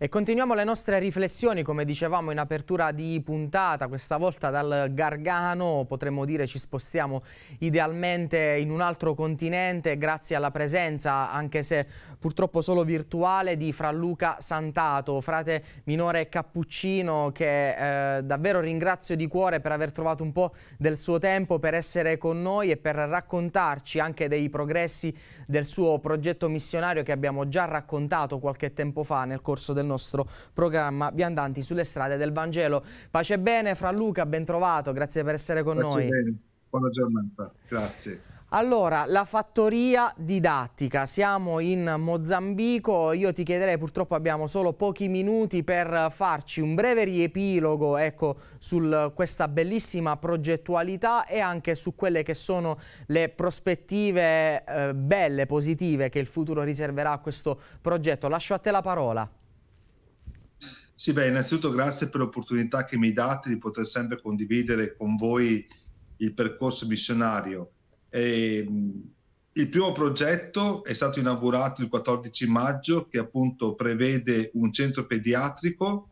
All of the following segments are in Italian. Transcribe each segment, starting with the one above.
E continuiamo le nostre riflessioni, come dicevamo in apertura di puntata, questa volta dal Gargano, potremmo dire ci spostiamo idealmente in un altro continente grazie alla presenza, anche se purtroppo solo virtuale, di Fraluca Santato, frate minore cappuccino che eh, davvero ringrazio di cuore per aver trovato un po' del suo tempo per essere con noi e per raccontarci anche dei progressi del suo progetto missionario che abbiamo già raccontato qualche tempo fa nel corso del nostro programma Viandanti sulle strade del Vangelo. Pace e bene, Fra Luca, ben trovato, grazie per essere con Pace noi. Bene. Buona giornata, grazie. Allora, la fattoria didattica, siamo in Mozambico, io ti chiederei purtroppo abbiamo solo pochi minuti per farci un breve riepilogo ecco, su questa bellissima progettualità e anche su quelle che sono le prospettive eh, belle, positive che il futuro riserverà a questo progetto. Lascio a te la parola. Sì, beh, innanzitutto grazie per l'opportunità che mi date di poter sempre condividere con voi il percorso missionario. E, ehm, il primo progetto è stato inaugurato il 14 maggio che appunto prevede un centro pediatrico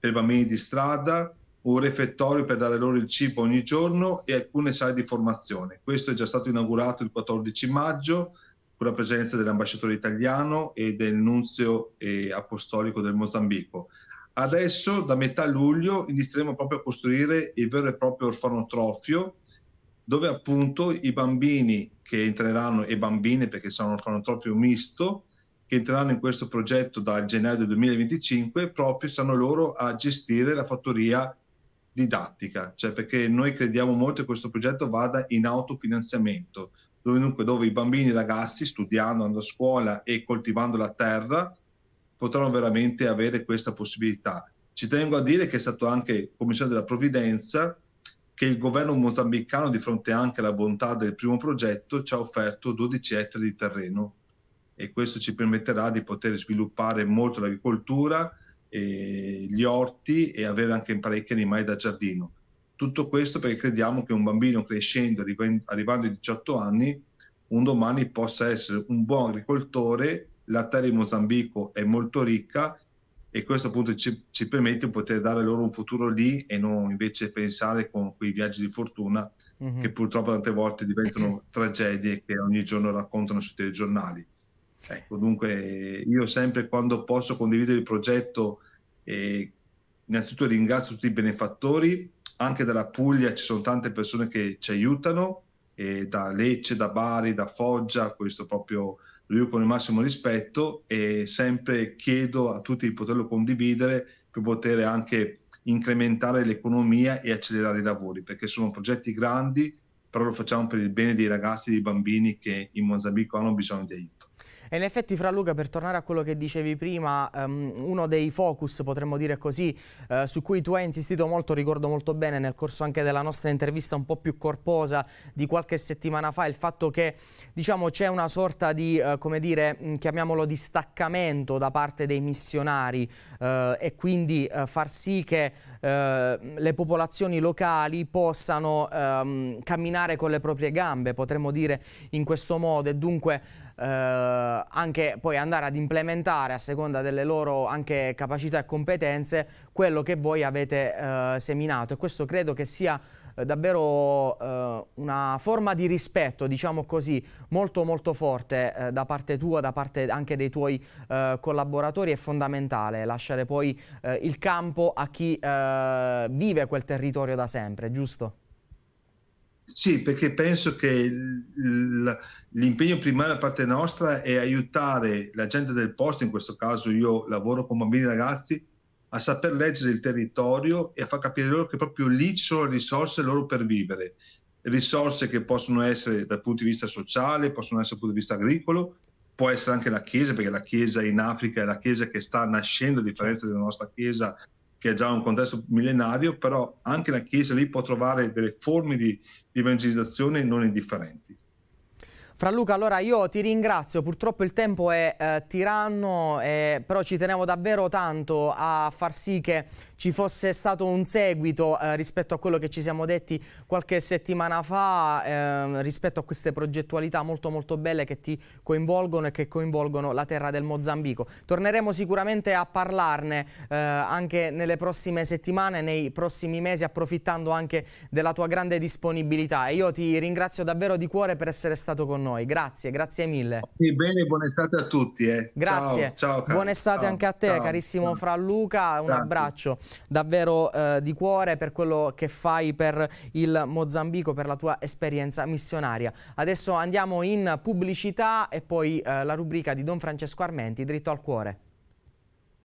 per bambini di strada, un refettorio per dare loro il cibo ogni giorno e alcune sale di formazione. Questo è già stato inaugurato il 14 maggio con la presenza dell'ambasciatore italiano e del nunzio eh, apostolico del Mozambico. Adesso, da metà luglio, inizieremo proprio a costruire il vero e proprio orfanotrofio, dove appunto i bambini che entreranno, e bambine perché sono un orfanotrofio misto, che entreranno in questo progetto dal gennaio del 2025, proprio saranno loro a gestire la fattoria didattica, cioè perché noi crediamo molto che questo progetto vada in autofinanziamento, dove, dunque, dove i bambini e i ragazzi studiando, andando a scuola e coltivando la terra potranno veramente avere questa possibilità. Ci tengo a dire che è stato anche commissario della Provvidenza che il governo mozambicano, di fronte anche alla bontà del primo progetto, ci ha offerto 12 ettari di terreno e questo ci permetterà di poter sviluppare molto l'agricoltura, gli orti e avere anche parecchi animali da giardino. Tutto questo perché crediamo che un bambino crescendo, arrivando ai 18 anni, un domani possa essere un buon agricoltore la terra di Mozambico è molto ricca e questo appunto ci, ci, permette di poter dare loro un futuro lì e non invece pensare con quei viaggi di fortuna mm-hmm. che purtroppo tante volte diventano tragedie che ogni giorno raccontano sui telegiornali. Ecco, dunque io sempre quando posso condividere il progetto, eh, innanzitutto ringrazio tutti i benefattori, anche dalla Puglia ci sono tante persone che ci aiutano, eh, da Lecce, da Bari, da Foggia, questo proprio lo con il massimo rispetto e sempre chiedo a tutti di poterlo condividere per poter anche incrementare l'economia e accelerare i lavori, perché sono progetti grandi, però lo facciamo per il bene dei ragazzi e dei bambini che in Mozambico hanno bisogno di aiuto. E in effetti Fra Luca per tornare a quello che dicevi prima, um, uno dei focus, potremmo dire così, uh, su cui tu hai insistito molto, ricordo molto bene nel corso anche della nostra intervista un po' più corposa di qualche settimana fa, il fatto che diciamo c'è una sorta di, uh, come dire, mm, chiamiamolo distaccamento da parte dei missionari uh, e quindi far sì che le popolazioni locali possano um, camminare con le proprie gambe, potremmo dire in questo modo e dunque eh, anche poi andare ad implementare a seconda delle loro anche capacità e competenze quello che voi avete eh, seminato e questo credo che sia eh, davvero eh, una forma di rispetto diciamo così molto molto forte eh, da parte tua da parte anche dei tuoi eh, collaboratori è fondamentale lasciare poi il campo a chi vive quel territorio da sempre giusto? Sì, perché penso che l'impegno primario da parte nostra è aiutare la gente del posto, in questo caso io lavoro con bambini e ragazzi, a saper leggere il territorio e a far capire loro che proprio lì ci sono le risorse loro per vivere, risorse che possono essere dal punto di vista sociale, possono essere dal punto di vista agricolo, può essere anche la Chiesa, perché la Chiesa in Africa è la Chiesa che sta nascendo, a differenza della nostra Chiesa che è già un contesto millenario, però anche la Chiesa lì può trovare delle forme di evangelizzazione non indifferenti. Luca, allora io ti ringrazio, purtroppo il tempo è eh, tiranno, eh, però ci tenevo davvero tanto a far sì che ci fosse stato un seguito eh, rispetto a quello che ci siamo detti qualche settimana fa, ehm, rispetto a queste progettualità molto molto belle che ti coinvolgono e che coinvolgono la terra del Mozambico. Torneremo sicuramente a parlarne eh, anche nelle prossime settimane, nei prossimi mesi, approfittando anche della tua grande disponibilità. E io ti ringrazio davvero di cuore per essere stato con noi noi. Grazie, grazie mille. Sì, bene, buona estate a tutti. Eh. Grazie, ciao, ciao, buona estate ciao, anche a te, ciao, carissimo Fra Luca. Un grazie. abbraccio davvero eh, di cuore per quello che fai per il Mozambico, per la tua esperienza missionaria. Adesso andiamo in pubblicità e poi eh, la rubrica di Don Francesco Armenti, dritto al cuore.